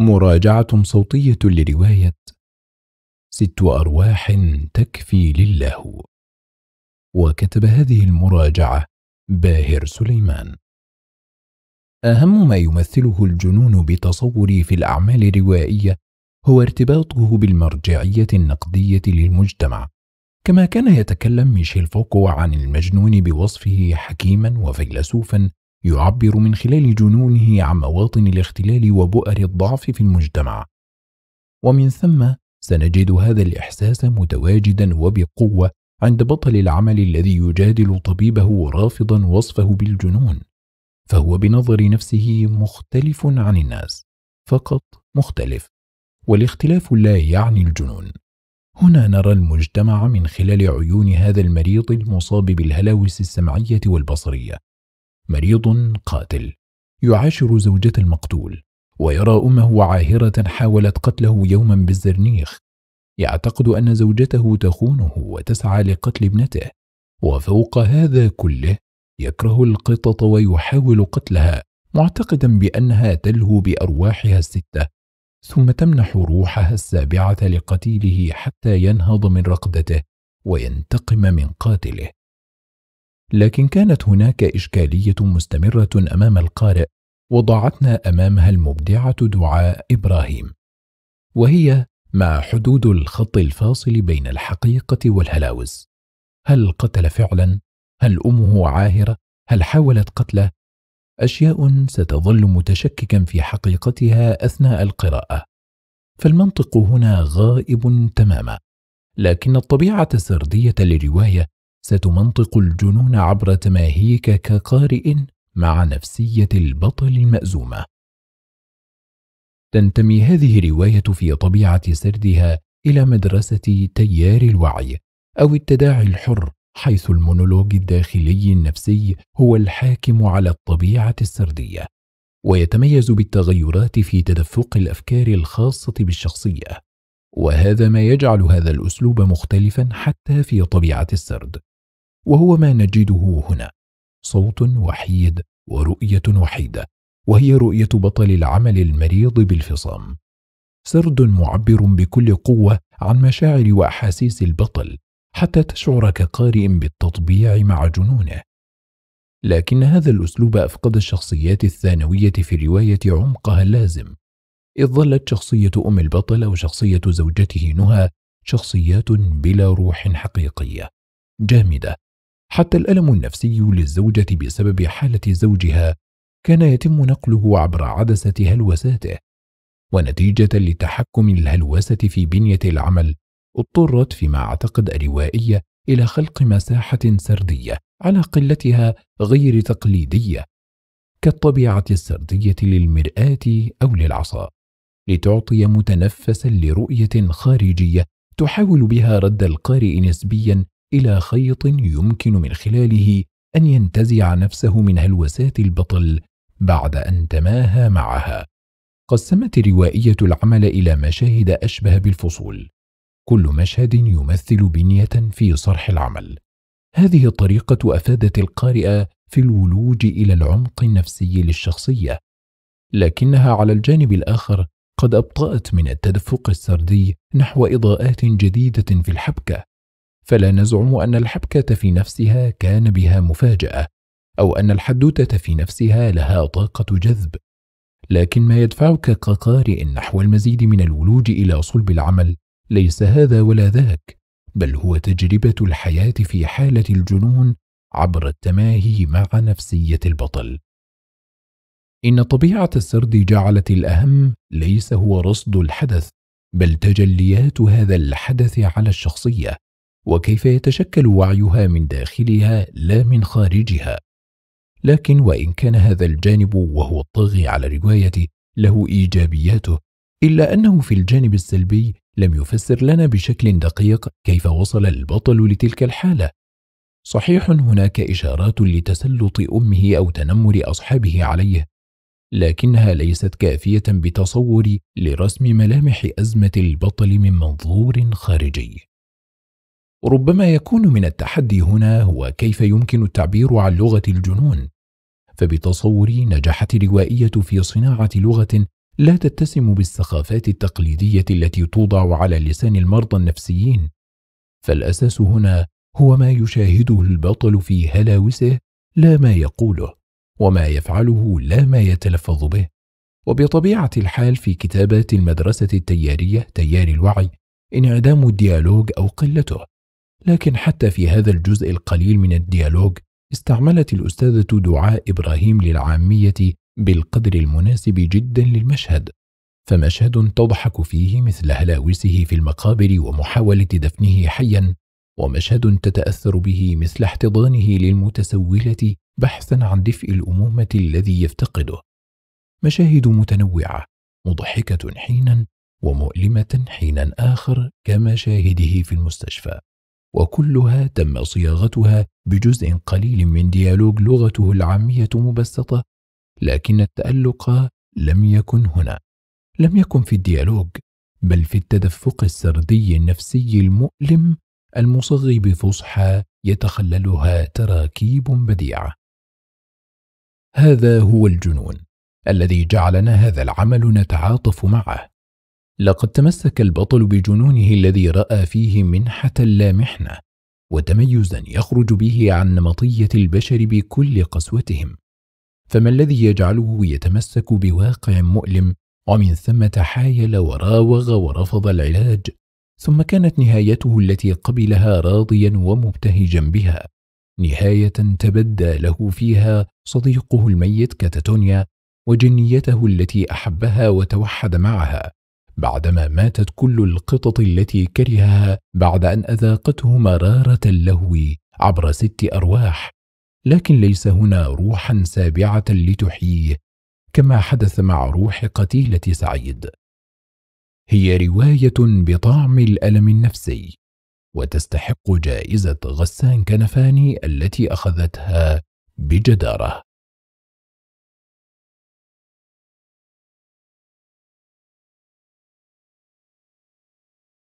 مراجعة صوتية لرواية ست أرواح تكفي لله وكتب هذه المراجعة باهر سليمان أهم ما يمثله الجنون بتصوري في الأعمال الروائية هو ارتباطه بالمرجعية النقدية للمجتمع كما كان يتكلم ميشيل فوكو عن المجنون بوصفه حكيما وفيلسوفا يعبر من خلال جنونه عن مواطن الاختلال وبؤر الضعف في المجتمع ومن ثم سنجد هذا الإحساس متواجدا وبقوة عند بطل العمل الذي يجادل طبيبه رافضا وصفه بالجنون فهو بنظر نفسه مختلف عن الناس فقط مختلف والاختلاف لا يعني الجنون هنا نرى المجتمع من خلال عيون هذا المريض المصاب بالهلاوس السمعية والبصرية مريض قاتل يعاشر زوجة المقتول ويرى أمه عاهرة حاولت قتله يوما بالزرنيخ يعتقد أن زوجته تخونه وتسعى لقتل ابنته وفوق هذا كله يكره القطط ويحاول قتلها معتقدا بأنها تلهو بأرواحها الستة ثم تمنح روحها السابعة لقتيله حتى ينهض من رقدته وينتقم من قاتله لكن كانت هناك إشكالية مستمرة أمام القارئ وضعتنا أمامها المبدعة دعاء إبراهيم وهي مع حدود الخط الفاصل بين الحقيقة والهلاوس هل قتل فعلا؟ هل أمه عاهرة؟ هل حاولت قتله؟ أشياء ستظل متشككا في حقيقتها أثناء القراءة فالمنطق هنا غائب تماما لكن الطبيعة السردية للرواية ستمنطق الجنون عبر تماهيك كقارئ مع نفسية البطل المأزومة. تنتمي هذه الرواية في طبيعة سردها إلى مدرسة تيار الوعي أو التداعي الحر حيث المونولوج الداخلي النفسي هو الحاكم على الطبيعة السردية ويتميز بالتغيرات في تدفق الأفكار الخاصة بالشخصية وهذا ما يجعل هذا الأسلوب مختلفا حتى في طبيعة السرد وهو ما نجده هنا صوت وحيد ورؤية وحيدة وهي رؤية بطل العمل المريض بالفصام سرد معبر بكل قوة عن مشاعر وأحاسيس البطل حتى تشعر كقارئ بالتطبيع مع جنونه لكن هذا الأسلوب أفقد الشخصيات الثانوية في الرواية عمقها اللازم إذ ظلت شخصية أم البطل وشخصية زوجته نهى شخصيات بلا روح حقيقية جامدة حتى الألم النفسي للزوجة بسبب حالة زوجها كان يتم نقله عبر عدسة هلوساته ونتيجة لتحكم الهلوسة في بنية العمل اضطرت فيما أعتقد الروائية إلى خلق مساحة سردية على قلتها غير تقليدية كالطبيعة السردية للمرآة أو للعصا لتعطي متنفسا لرؤية خارجية تحاول بها رد القارئ نسبيا إلى خيط يمكن من خلاله أن ينتزع نفسه من هلوسات البطل بعد أن تماهى معها قسمت الروائية العمل إلى مشاهد أشبه بالفصول كل مشهد يمثل بنية في صرح العمل هذه الطريقة أفادت القارئ في الولوج إلى العمق النفسي للشخصية لكنها على الجانب الآخر قد أبطأت من التدفق السردي نحو إضاءات جديدة في الحبكة فلا نزعم أن الحبكة في نفسها كان بها مفاجأة أو أن الحدوتة في نفسها لها طاقة جذب لكن ما يدفعك كقارئ نحو المزيد من الولوج إلى صلب العمل ليس هذا ولا ذاك بل هو تجربة الحياة في حالة الجنون عبر التماهي مع نفسية البطل إن طبيعة السرد جعلت الأهم ليس هو رصد الحدث بل تجليات هذا الحدث على الشخصية وكيف يتشكل وعيها من داخلها لا من خارجها لكن وان كان هذا الجانب وهو الطاغي على الروايه له ايجابياته الا انه في الجانب السلبي لم يفسر لنا بشكل دقيق كيف وصل البطل لتلك الحاله صحيح هناك اشارات لتسلط امه او تنمر اصحابه عليه لكنها ليست كافيه بتصوري لرسم ملامح ازمه البطل من منظور خارجي وربما يكون من التحدي هنا هو كيف يمكن التعبير عن لغة الجنون فبتصوري نجحت الروائية في صناعة لغة لا تتسم بالسخافات التقليدية التي توضع على لسان المرضى النفسيين فالأساس هنا هو ما يشاهده البطل في هلاوسه لا ما يقوله وما يفعله لا ما يتلفظ به وبطبيعة الحال في كتابات المدرسة التيارية تيار الوعي انعدام الديالوج أو قلته لكن حتى في هذا الجزء القليل من الديالوج استعملت الأستاذة دعاء إبراهيم للعامية بالقدر المناسب جدا للمشهد فمشهد تضحك فيه مثل هلاوسه في المقابر ومحاولة دفنه حيا ومشهد تتأثر به مثل احتضانه للمتسولة بحثا عن دفء الأمومة الذي يفتقده مشاهد متنوعة مضحكة حينا ومؤلمة حينا آخر كمشاهده في المستشفى وكلها تم صياغتها بجزء قليل من ديالوج لغته العامية مبسطة لكن التألق لم يكن هنا لم يكن في الديالوج بل في التدفق السردي النفسي المؤلم المصغي بفصحى يتخللها تراكيب بديعة هذا هو الجنون الذي جعلنا هذا العمل نتعاطف معه لقد تمسك البطل بجنونه الذي رأى فيه منحة لا محنة وتميزا يخرج به عن نمطية البشر بكل قسوتهم فما الذي يجعله يتمسك بواقع مؤلم ومن ثم تحايل وراوغ ورفض العلاج ثم كانت نهايته التي قبلها راضيا ومبتهجا بها نهاية تبدى له فيها صديقه الميت كاتاتونيا وجنيته التي أحبها وتوحد معها بعدما ماتت كل القطط التي كرهها بعد أن أذاقته مرارة اللهو عبر ست أرواح لكن ليس هنا روحا سابعة لتحييه كما حدث مع روح قتيلة سعيد هي رواية بطعم الألم النفسي وتستحق جائزة غسان كنفاني التي أخذتها بجدارة